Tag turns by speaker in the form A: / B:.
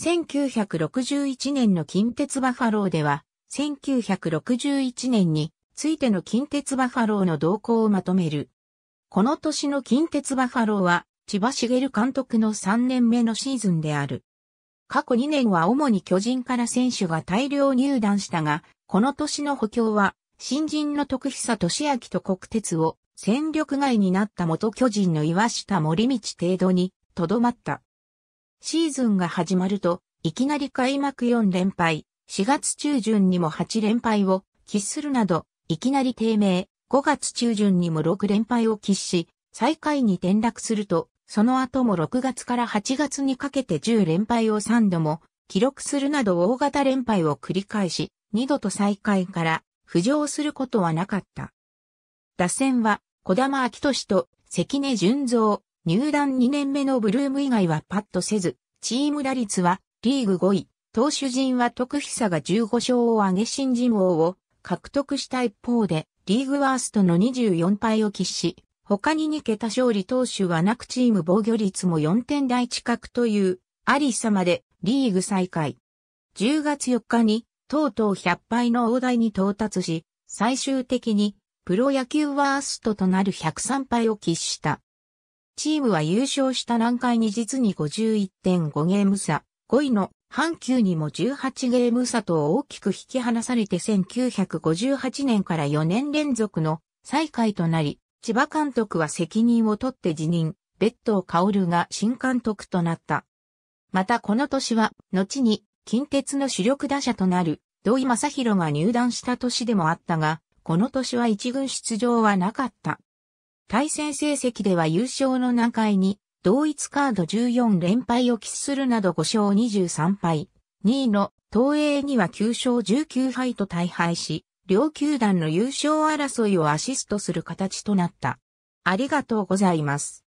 A: 1961年の近鉄バファローでは、1961年についての近鉄バファローの動向をまとめる。この年の近鉄バファローは、千葉茂監督の3年目のシーズンである。過去2年は主に巨人から選手が大量入団したが、この年の補強は、新人の徳久俊明と国鉄を戦力外になった元巨人の岩下森道程度にとどまった。シーズンが始まると、いきなり開幕4連敗、4月中旬にも8連敗を喫するなど、いきなり低迷、5月中旬にも6連敗を喫し、最下位に転落すると、その後も6月から8月にかけて10連敗を3度も記録するなど大型連敗を繰り返し、2度と最下位から浮上することはなかった。打線は、小玉明俊と関根純造、入団2年目のブルーム以外はパッとせず、チーム打率はリーグ5位、投手陣は徳久が15勝を挙げ新人王を獲得した一方で、リーグワーストの24敗を喫し、他に2桁勝利投手はなくチーム防御率も4点台近くという、ありさまでリーグ再開。10月4日に、とうとう100敗の大台に到達し、最終的に、プロ野球ワーストとなる103敗を喫した。チームは優勝した南海に実に51.5ゲーム差、5位の阪急にも18ゲーム差と大きく引き離されて1958年から4年連続の最下位となり、千葉監督は責任を取って辞任、別当薫が新監督となった。またこの年は、後に近鉄の主力打者となる土井正宏が入団した年でもあったが、この年は一軍出場はなかった。対戦成績では優勝の難解に、同一カード14連敗を喫するなど5勝23敗。2位の東映には9勝19敗と大敗し、両球団の優勝争いをアシストする形となった。ありがとうございます。